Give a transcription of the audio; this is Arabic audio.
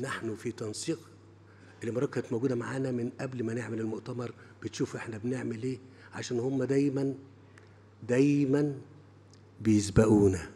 نحن في تنسيق الامارات كانت موجوده معانا من قبل ما نعمل المؤتمر بتشوف احنا بنعمل ايه عشان هم دايما دايما بيسبقونا